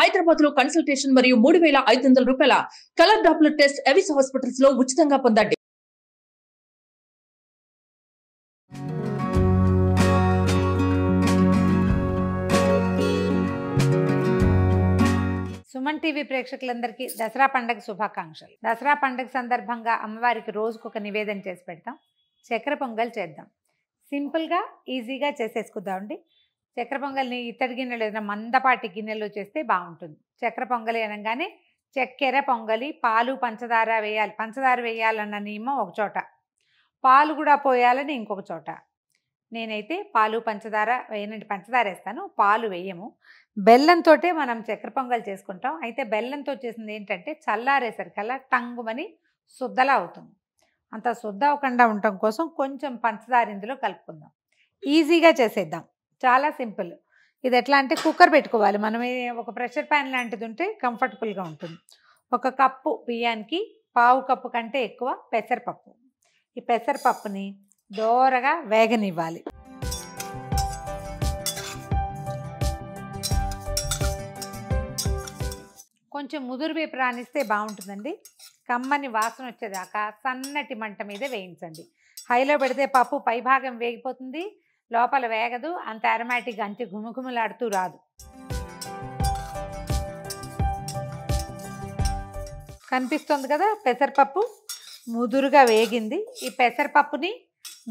హైదరాబాద్ లో కన్సల్టేషన్ మరియు మూడు వేల ఐదు వందల రూపాయల colour Doppler test Avis hospitals లో ఉచితంగా పొందండి సుమన్ టీవీ ప్రేక్షకులందరికీ దసరా పండగ శుభాకాంక్షలు దసరా పండగ సందర్భంగా అమ్మవారికి రోజుకు ఒక నివేదన చేసి పెడతాం చక్కెర పొంగల్ చేద్దాం సింపుల్గా ఈజీగా చేసేసుకుందామండి చక్కెర పొంగల్ని ఇత్తడి గిన్నెలు ఏదైనా మందపాటి గిన్నెలో చేస్తే బాగుంటుంది చక్కెర పొంగలి అనగానే చక్కెర పొంగలి పాలు పంచదార వేయాలి పంచదార వేయాలన్న నియమం ఒక చోట పాలు కూడా పోయాలని ఇంకొక చోట నేనైతే పాలు పంచదార వేయనండి పంచదార వేస్తాను పాలు వేయము బెల్లంతో మనం చక్కెర పొంగల్ చేసుకుంటాం అయితే బెల్లంతో చేసింది ఏంటంటే చల్లారేసరికల్లా టంగుమని శుద్ధలా అవుతుంది అంత శుద్ధ అవ్వకుండా ఉండటం కోసం కొంచెం పంచదార ఇందులో కలుపుకుందాం ఈజీగా చేసేద్దాం చాలా సింపుల్ ఇది ఎట్లా అంటే కుక్కర్ పెట్టుకోవాలి మనం ఒక ప్రెషర్ ప్యాన్ లాంటిది ఉంటే కంఫర్టబుల్గా ఉంటుంది ఒక కప్పు బియ్యానికి పావు కప్పు కంటే ఎక్కువ పెసరపప్పు ఈ పెసరపప్పుని దోరగా వేగనివ్వాలి కొంచెం ముదురు వేపు రాణిస్తే బాగుంటుందండి కమ్మని వాసన వచ్చేదాకా సన్నటి మంట మీద వేయించండి హైలో పెడితే పప్పు పైభాగం వేగిపోతుంది లోపల వేగదు అంత అరమాటిక్గా అంతే గుమిగుమిలాడుతూ రాదు కనిపిస్తుంది కదా పెసరపప్పు ముదురుగా వేగింది ఈ పెసరపప్పుని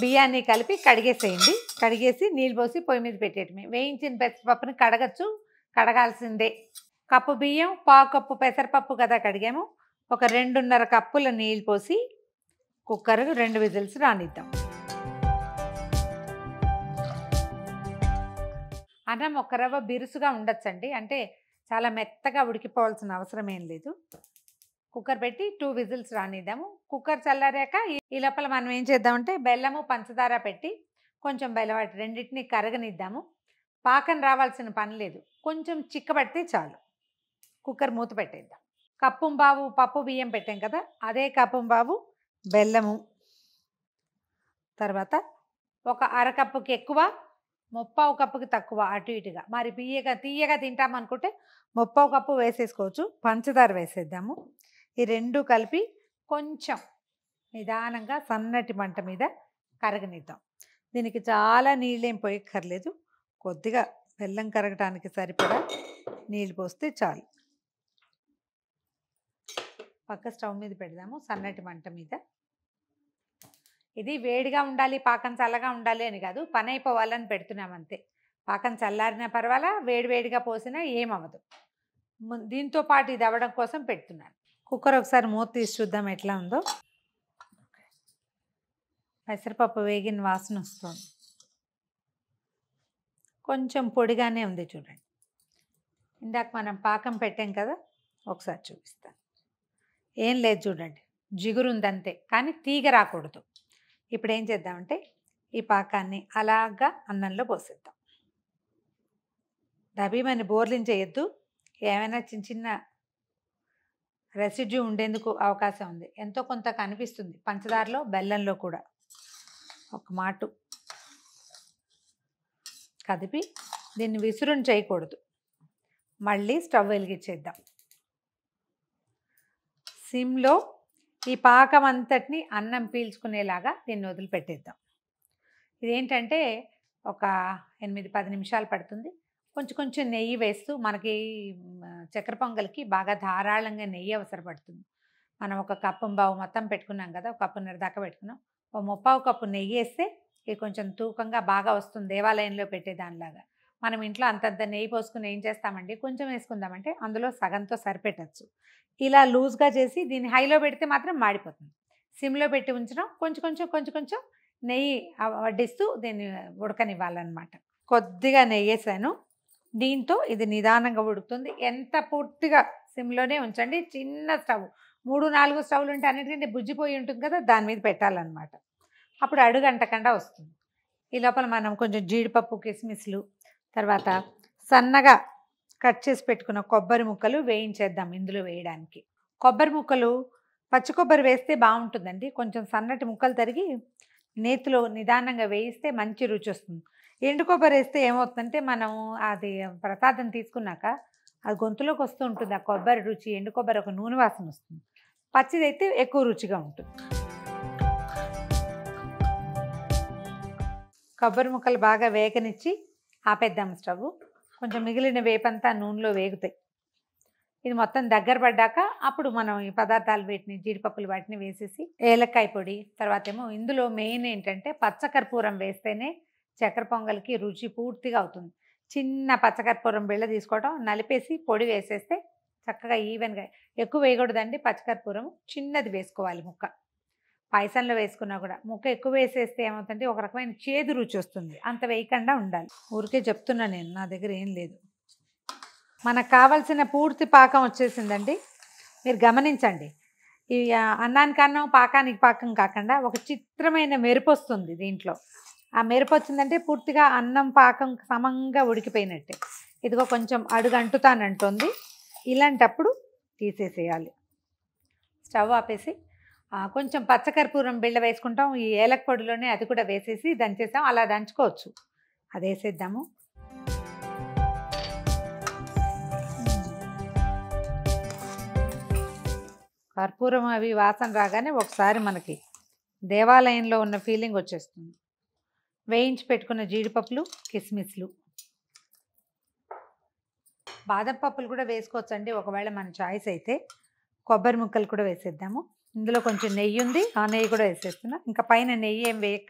బియ్యాన్ని కలిపి కడిగేసేయండి కడిగేసి నీళ్ళు పోసి పొయ్యి మీద పెట్టేయటమే వేయించిన పెసరపప్పుని కడగచ్చు కడగాల్సిందే కప్పు బియ్యం పావు కప్పు పెసరపప్పు కదా కడిగాము ఒక రెండున్నర కప్పుల నీళ్ళు పోసి కుక్కర్ రెండు విజిల్స్ రానిద్దాం అన్నం ఒక రవ్వ బిరుసుగా ఉండొచ్చండి అంటే చాలా మెత్తగా ఉడికిపోవాల్సిన అవసరం ఏం లేదు కుక్కర్ పెట్టి టూ విజిల్స్ రానిద్దాము కుక్కర్ చల్లారాక ఈ లోపల మనం ఏం చేద్దామంటే బెల్లము పంచదార పెట్టి కొంచెం బెల్లవాటి రెండింటిని కరగనిద్దాము పాకం రావాల్సిన పని లేదు కొంచెం చిక్కబడితే చాలు కుక్కర్ మూత పెట్టేద్దాం కప్పుంబావు పప్పు బియ్యం పెట్టాం కదా అదే కప్పుంబావు బెల్లము తర్వాత ఒక అరకప్పుకి ఎక్కువ ముప్పావు కప్పుకి తక్కువ అటు ఇటుగా మరి తీయగా తీయగా తింటామనుకుంటే ముప్పావు కప్పు వేసేసుకోవచ్చు పంచదార వేసేద్దాము ఈ రెండు కలిపి కొంచెం నిదానంగా సన్నటి మంట మీద కరగనిద్దాం దీనికి చాలా నీళ్ళేం పోయక్కర్లేదు కొద్దిగా బెల్లం కరగటానికి సరిపడా నీళ్ళు పోస్తే చాలు పక్క స్టవ్ మీద పెడదాము సన్నటి మంట మీద ఇది వేడిగా ఉండాలి పాకం చల్లగా ఉండాలి అని కాదు పని అయిపోవాలని పెడుతున్నాం అంతే పాకం చల్లారినా పర్వాలా వేడివేడిగా పోసినా ఏమవ్వదు దీంతో పాటు ఇది అవ్వడం కోసం పెడుతున్నాను కుక్కర్ ఒకసారి మూత తీసి చూద్దాం ఎట్లా ఉందో పెసరపప్పు వేగిన వాసన వస్తుంది కొంచెం పొడిగానే ఉంది చూడండి ఇందాక మనం పాకం పెట్టాం కదా ఒకసారి చూపిస్తాను ఏం లేదు చూడండి జిగురు ఉందంతే కానీ తీగ రాకూడదు ఇప్పుడు ఏం చేద్దామంటే ఈ పాకాన్ని అలాగా అన్నంలో పోసేద్దాం డబీమని చేయొద్దు ఏమైనా చిన్న చిన్న రెసిడ్యూ ఉండేందుకు అవకాశం ఉంది ఎంతో కొంత కనిపిస్తుంది పంచదారలో బెల్లంలో కూడా ఒక మాటు కదిపి దీన్ని విసురుని చేయకూడదు మళ్ళీ స్టవ్ వెలిగించేద్దాం సిమ్లో ఈ పాకం అంతటిని అన్నం పీల్చుకునేలాగా దీన్ని వదిలిపెట్టేద్దాం ఇదేంటంటే ఒక ఎనిమిది పది నిమిషాలు పడుతుంది కొంచెం కొంచెం నెయ్యి వేస్తూ మనకి చక్కెర పొంగల్కి బాగా ధారాళంగా నెయ్యి అవసరపడుతుంది మనం ఒక కప్పు బావు మొత్తం పెట్టుకున్నాం కదా ఒక కప్పున్నర దాకా పెట్టుకున్నాం ఒక ముప్పావు కప్పు నెయ్యి వేస్తే ఇది కొంచెం తూకంగా బాగా వస్తుంది దేవాలయంలో పెట్టేదానిలాగా మనం ఇంట్లో అంతంత నెయ్యి పోసుకుని ఏం చేస్తామండి కొంచెం వేసుకుందామంటే అందులో సగంతో సరిపెట్టచ్చు ఇలా లూజ్గా చేసి దీన్ని హైలో పెడితే మాత్రం మాడిపోతుంది సిమ్లో పెట్టి ఉంచడం కొంచెం కొంచెం కొంచెం కొంచెం నెయ్యి వడ్డిస్తూ దీన్ని ఉడకనివ్వాలన్నమాట కొద్దిగా నెయ్యి వేసాను దీంతో ఇది నిదానంగా ఉడుకుతుంది ఎంత పూర్తిగా సిమ్లోనే ఉంచండి చిన్న స్టవ్ మూడు నాలుగు స్టవ్లు ఉంటే అన్నిటికంటే బుజ్జిపోయి ఉంటుంది కదా దాని మీద పెట్టాలన్నమాట అప్పుడు అడుగంటకుండా వస్తుంది ఈ లోపల మనం కొంచెం జీడిపప్పు కిస్మిస్లు తర్వాత సన్నగా కట్ చేసి పెట్టుకున్న కొబ్బరి ముక్కలు వేయించేద్దాం ఇందులో వేయడానికి కొబ్బరి ముక్కలు పచ్చి కొబ్బరి వేస్తే బాగుంటుందండి కొంచెం సన్నటి ముక్కలు తరిగి నేతిలో నిదానంగా వేయిస్తే మంచి రుచి వస్తుంది ఎండు కొబ్బరి వేస్తే ఏమవుతుందంటే మనం అది ప్రసాదం తీసుకున్నాక అది గొంతులోకి వస్తూ ఉంటుంది ఆ కొబ్బరి రుచి ఎండు కొబ్బరి ఒక నూనె వాసన వస్తుంది పచ్చిదైతే ఎక్కువ రుచిగా ఉంటుంది కొబ్బరి ముక్కలు బాగా వేగనిచ్చి ఆపేద్దాం స్టవ్ కొంచెం మిగిలిన వేపంతా నూనెలో వేగుతాయి ఇది మొత్తం దగ్గర పడ్డాక అప్పుడు మనం ఈ పదార్థాలు వీటిని జీడిపప్పులు వాటిని వేసేసి ఏలక్కాయ పొడి తర్వాత ఏమో ఇందులో మెయిన్ ఏంటంటే పచ్చకర్పూరం వేస్తేనే చక్కెర పొంగల్కి రుచి పూర్తిగా అవుతుంది చిన్న పచ్చకర్పూరం బిళ్ళ తీసుకోవటం నలిపేసి పొడి వేసేస్తే చక్కగా ఈవెన్గా ఎక్కువ వేయకూడదండి పచ్చకర్పూరం చిన్నది వేసుకోవాలి ముక్క పాయసంలో వేసుకున్నా కూడా ముక్క ఎక్కువ వేసేస్తే ఏమవుతుందంటే ఒక రకమైన చేదు రుచి వస్తుంది అంత వేయకుండా ఉండాలి ఊరికే చెప్తున్నా నేను నా దగ్గర ఏం లేదు మనకు కావలసిన పూర్తి పాకం వచ్చేసిందండి మీరు గమనించండి ఈ అన్నానికి అన్నం పాకానికి పాకం కాకుండా ఒక చిత్రమైన మెరుపు వస్తుంది దీంట్లో ఆ మెరుపు వచ్చిందంటే పూర్తిగా అన్నం పాకం సమంగా ఉడికిపోయినట్టే ఇదిగో కొంచెం అడుగు అంటుతానంటుంది ఇలాంటప్పుడు తీసేసేయాలి స్టవ్ ఆపేసి కొంచెం పచ్చకర్పూరం బిళ్ళ వేసుకుంటాం ఈ ఏలక పొడిలోనే అది కూడా వేసేసి దంచేసాం అలా దంచుకోవచ్చు అది వేసేద్దాము కర్పూరం అవి వాసన రాగానే ఒకసారి మనకి దేవాలయంలో ఉన్న ఫీలింగ్ వచ్చేస్తుంది వేయించి పెట్టుకున్న జీడిపప్పులు కిస్మిస్లు బాదం పప్పులు కూడా వేసుకోవచ్చండి ఒకవేళ మన చాయిస్ అయితే కొబ్బరి ముక్కలు కూడా వేసేద్దాము ఇందులో కొంచెం నెయ్యి ఉంది ఆ నెయ్యి కూడా వేసేస్తున్నా ఇంకా పైన నెయ్యి ఏం వేయక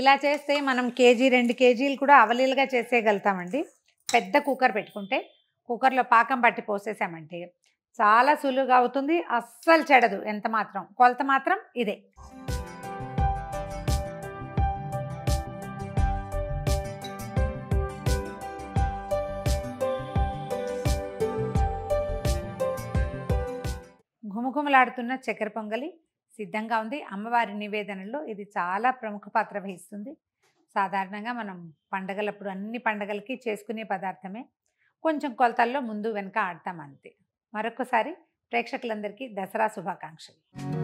ఇలా చేస్తే మనం కేజీ రెండు కేజీలు కూడా అవలీలుగా చేసేయగలుగుతామండి పెద్ద కుక్కర్ పెట్టుకుంటే కుక్కర్లో పాకం పట్టి పోసేసామంటే చాలా సులువుగా అవుతుంది అస్సలు చెడదు ఎంత మాత్రం కొలత మాత్రం ఇదే గుమగుమలాడుతున్న చక్కెర పొంగలి సిద్ధంగా ఉంది అమ్మవారి నివేదనలో ఇది చాలా ప్రముఖ పాత్ర వహిస్తుంది సాధారణంగా మనం పండగలప్పుడు అన్ని పండగలకి చేసుకునే పదార్థమే కొంచెం కొలతల్లో ముందు వెనక ఆడతాం అంతే మరొకసారి ప్రేక్షకులందరికీ దసరా శుభాకాంక్షలు